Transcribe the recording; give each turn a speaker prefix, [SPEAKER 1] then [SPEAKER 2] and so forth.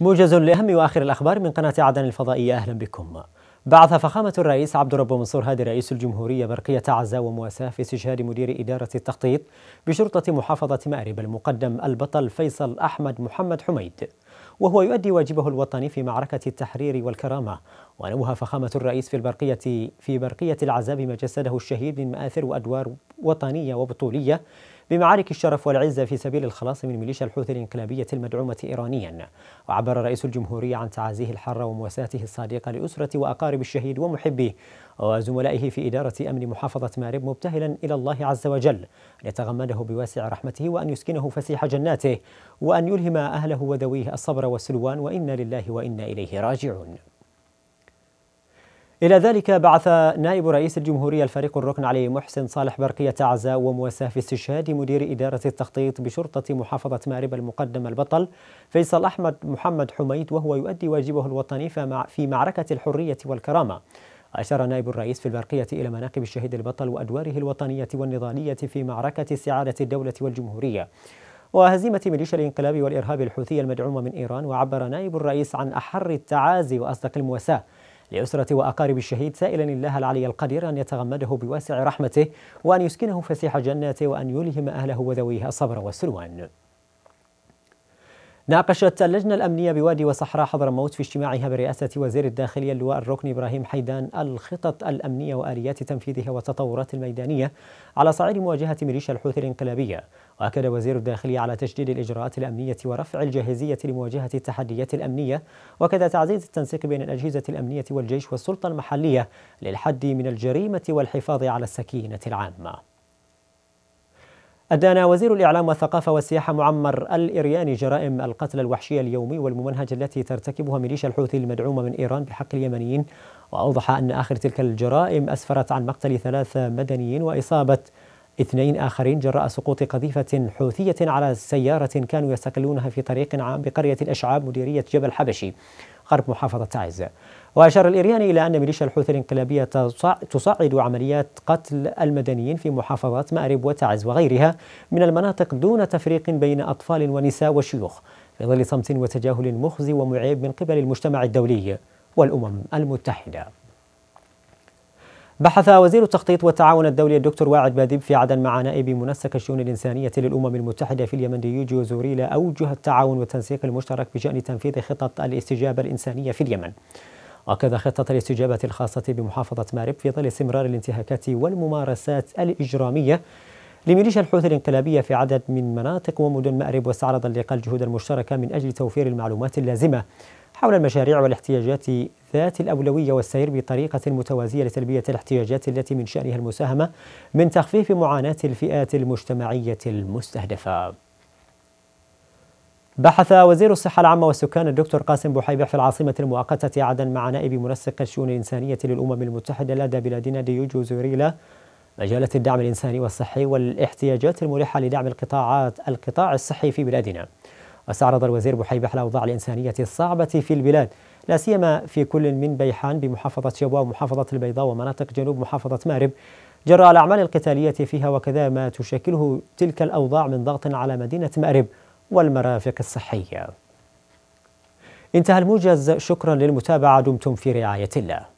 [SPEAKER 1] موجز لأهم وآخر الأخبار من قناة عدن الفضائية أهلا بكم بعث فخامة الرئيس عبد الرب منصور هادي رئيس الجمهورية برقية عزة ومواساة في استشهاد مدير إدارة التخطيط بشرطة محافظة مأرب المقدم البطل فيصل أحمد محمد حميد وهو يؤدي واجبه الوطني في معركة التحرير والكرامة ونوه فخامة الرئيس في البرقية في برقية العزاء بما جسده الشهيد من مآثر وأدوار وطنية وبطولية بمعارك الشرف والعزة في سبيل الخلاص من ميليشيا الحوثي الانقلابية المدعومة إيرانيا وعبر رئيس الجمهورية عن تعازيه الحرة ومواساته الصادقة لأسرة وأقارب الشهيد ومحبيه وزملائه في إدارة أمن محافظة مارب مبتهلا إلى الله عز وجل أن يتغمده بواسع رحمته وأن يسكنه فسيح جناته وأن يلهم أهله وذويه الصبر والسلوان وإنا لله وإنا إليه راجعون إلى ذلك بعث نائب رئيس الجمهورية الفريق الركن علي محسن صالح برقية عزاء ومواساة في استشهاد مدير إدارة التخطيط بشرطة محافظة مأرب المقدم البطل فيصل أحمد محمد حميد وهو يؤدي واجبه الوطني في معركة الحرية والكرامة أشار نائب الرئيس في البرقية إلى مناقب الشهيد البطل وأدواره الوطنية والنضالية في معركة استعادة الدولة والجمهورية وهزيمة ميليشيا الانقلاب والإرهاب الحوثي المدعومة من إيران وعبر نائب الرئيس عن أحر التعازي وأصدق المواساة لأسرة وأقارب الشهيد سائلا الله العلي القدير أن يتغمده بواسع رحمته وأن يسكنه فسيح جناته وأن يلهم أهله وذويه الصبر والسلوان ناقشت اللجنة الأمنية بوادي وصحراء حضرموت في اجتماعها برئاسة وزير الداخلية اللواء الركن إبراهيم حيدان الخطط الأمنية وآليات تنفيذها والتطورات الميدانية على صعيد مواجهة ميليشيا الحوثي الانقلابية وأكد وزير الداخلية على تشديد الإجراءات الأمنية ورفع الجاهزية لمواجهة التحديات الأمنية وكذا تعزيز التنسيق بين الأجهزة الأمنية والجيش والسلطة المحلية للحد من الجريمة والحفاظ على السكينة العامة أدان وزير الإعلام والثقافة والسياحة معمر الإرياني جرائم القتل الوحشية اليومي والممنهج التي ترتكبها ميليشيا الحوثي المدعومة من إيران بحق اليمنيين وأوضح أن آخر تلك الجرائم أسفرت عن مقتل ثلاثة مدنيين وإصابة اثنين آخرين جراء سقوط قذيفة حوثية على سيارة كانوا يستقلونها في طريق عام بقرية الأشعاب مديرية جبل حبشي غرب محافظة تعز وأشار الإرياني إلى أن ميليشيا الحوثي الانقلابية تصعد عمليات قتل المدنيين في محافظات مأرب وتعز وغيرها من المناطق دون تفريق بين أطفال ونساء وشيوخ في ظل صمت وتجاهل مخزي ومعيب من قبل المجتمع الدولي والأمم المتحدة بحث وزير التخطيط والتعاون الدولي الدكتور واعد باديب في عدن مع نائب منسق الشؤون الإنسانية للأمم المتحدة في اليمن ديوجو زوريلا أوجه التعاون والتنسيق المشترك بشأن تنفيذ خطط الاستجابة الإنسانية في اليمن وكذا خطة الاستجابة الخاصة بمحافظة مارب في ظل استمرار الانتهاكات والممارسات الإجرامية لميليشيا الحوثي الانقلابية في عدد من مناطق ومدن مأرب واستعرض اللقاء الجهود المشتركة من أجل توفير المعلومات اللازمة حول المشاريع والاحتياجات ذات الأولوية والسير بطريقة متوازية لتلبية الاحتياجات التي من شأنها المساهمة من تخفيف معاناة الفئات المجتمعية المستهدفة بحث وزير الصحة العامة والسكان الدكتور قاسم بحيبح في العاصمة المؤقتة عدن مع نائب منسق الشؤون الإنسانية للأمم المتحدة لدى بلادنا ديوجو زوريلا مجالة الدعم الإنساني والصحي والاحتياجات الملحة لدعم القطاعات القطاع الصحي في بلادنا. واستعرض الوزير بحيبح الأوضاع الإنسانية الصعبة في البلاد لا سيما في كل من بيحان بمحافظة شبوة ومحافظة البيضاء ومناطق جنوب محافظة مارب جراء الأعمال القتالية فيها وكذا ما تشكله تلك الأوضاع من ضغط على مدينة مأرب والمرافق الصحية انتهى الموجز شكرا للمتابعة دمتم في رعاية الله